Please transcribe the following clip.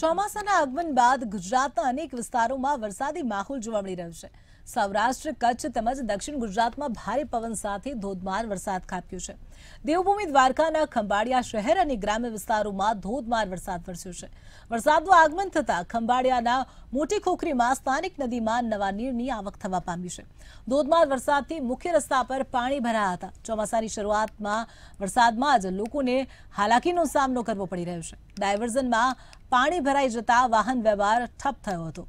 ચોમાસાના આગમન બાદ ગુજરાતના અનેક વિસ્તારોમાં વરસાદી માહોલ જોવા મળી રહ્યો છે સૌરાષ્ટ્ર કચ્છ તેમજ દક્ષિણ ગુજરાતમાં ભારે પવન સાથે ધોધમાર વરસાદ ખાપ્યો છે દેવભૂમિ દ્વારકાના ખંભાળિયા શહેર અને ગ્રામ્ય વિસ્તારોમાં ધોધમાર વરસાદ વરસ્યો છે વરસાદનું આગમન થતાં ખંભાળિયાના મોટી ખોખરીમાં સ્થાનિક નદીમાં નવા નીરની આવક થવા પામી છે ધોધમાર વરસાદથી મુખ્ય રસ્તા પર પાણી ભરાયા હતા ચોમાસાની શરૂઆતમાં વરસાદમાં જ લોકોને હાલાકીનો સામનો કરવો પડી રહ્યો છે ડાયવર્ઝનમાં પાણી ભરાઈ જતા વાહન વ્યવહાર ઠપ થયો હતો